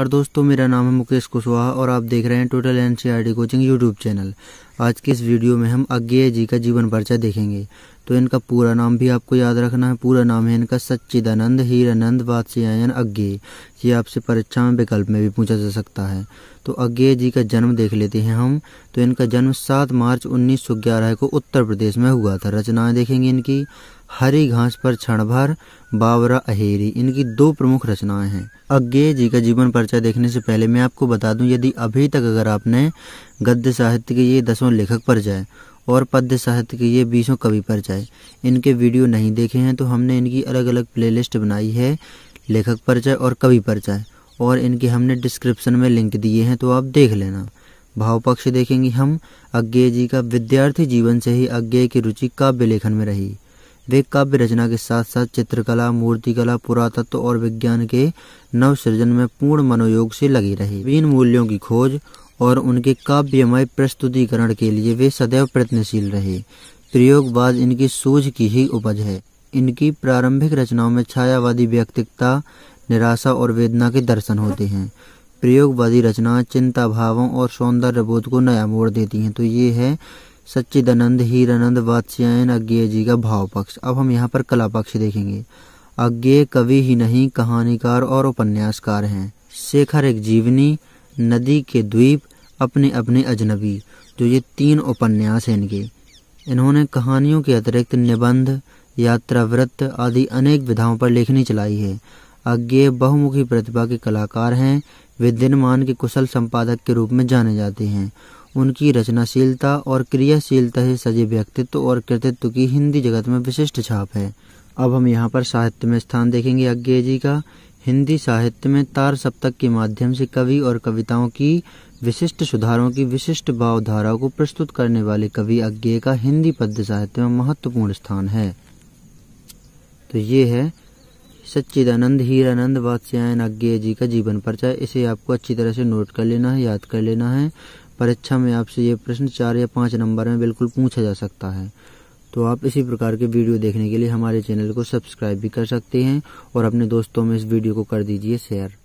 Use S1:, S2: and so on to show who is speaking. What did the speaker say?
S1: और दोस्तों मेरा नाम है मुकेश कुशवाहा और आप देख रहे हैं total N coaching YouTube channel आज के इस वीडियो में हम अज्ञेय जी का जीवन परिचय देखेंगे तो इनका पूरा नाम भी आपको याद रखना है पूरा नाम है इनका सच्चिदानंद हीरानंद वात्स्यायन अज्ञे ये आपसे परीक्षा में विकल्प में भी पूछा जा सकता है तो अज्ञे जी का जन्म देख लेते हैं हम तो इनका जन्म 7 मार्च 1911 को उत्तर प्रदेश में हुआ था रचनाएं देखेंगे इनकी हरी घास पर क्षण भर बावरा अहेरी इनकी दो प्रमुख रचनाएं हैं अज्ञे जी का जीवन परिचय देखने से पहले मैं आपको बता दूं यदि अभी तक अगर आपने गद्य साहित्य के ये दसों लेखक पर जाए और पद्य साहित्य के ये बीसों कवि जाए इनके वीडियो नहीं देखे हैं तो हमने इनकी अलग अलग प्लेलिस्ट बनाई है लेखक परिचय और कवि जाए और इनके हमने डिस्क्रिप्शन में लिंक दिए हैं तो आप देख लेना भाव पक्ष देखेंगे हम अज्ञेय जी का विद्यार्थी जीवन से ही अज्ञेय की रुचि काव्य लेखन में रही वे काव्य रचना के साथ साथ चित्रकला मूर्तिकला पुरातत्व और विज्ञान के नवसृजन में पूर्ण मनोयोग से लगी रही इन मूल्यों की खोज और उनके काव्यमय प्रस्तुतिकरण के लिए वे सदैव प्रयत्नशील रहे प्रयोगवाद इनकी सूझ की ही उपज है इनकी प्रारंभिक रचनाओं में छायावादी व्यक्तिकता निराशा और वेदना के दर्शन होते हैं प्रयोगवादी रचना चिंता भावों और सौंदर्य बोध को नया मोड़ देती हैं तो ये है सच्चिदानंद हीरानंद वात्स्यायन अज्ञेय जी का भाव पक्ष अब हम यहाँ पर कला पक्ष देखेंगे अज्ञेय कवि ही नहीं कहानीकार और उपन्यासकार हैं शेखर एक जीवनी नदी के द्वीप अपने अपने अजनबी जो ये तीन उपन्यास हैं इनके इन्होंने कहानियों के अतिरिक्त निबंध यात्रा व्रत आदि अनेक विधाओं पर लेखनी चलाई है अज्ञे बहुमुखी प्रतिभा के कलाकार हैं वे दिनमान के कुशल संपादक के रूप में जाने जाते हैं उनकी रचनाशीलता और क्रियाशीलता से सजे व्यक्तित्व और कृतित्व की हिंदी जगत में विशिष्ट छाप है अब हम यहाँ पर साहित्य में स्थान देखेंगे अज्ञे जी का हिंदी साहित्य में तार सप्तक के माध्यम से कवि और कविताओं की विशिष्ट सुधारों की विशिष्ट भावधारा को प्रस्तुत करने वाले कवि अज्ञे का हिंदी पद्य साहित्य में महत्वपूर्ण स्थान है तो ये है सच्चिदानंद हीरानंद वात्स्यायन अज्ञे जी का जीवन परिचय इसे आपको अच्छी तरह से नोट कर लेना है याद कर लेना है परीक्षा में आपसे ये प्रश्न चार या पांच नंबर में बिल्कुल पूछा जा सकता है तो आप इसी प्रकार के वीडियो देखने के लिए हमारे चैनल को सब्सक्राइब भी कर सकते हैं और अपने दोस्तों में इस वीडियो को कर दीजिए शेयर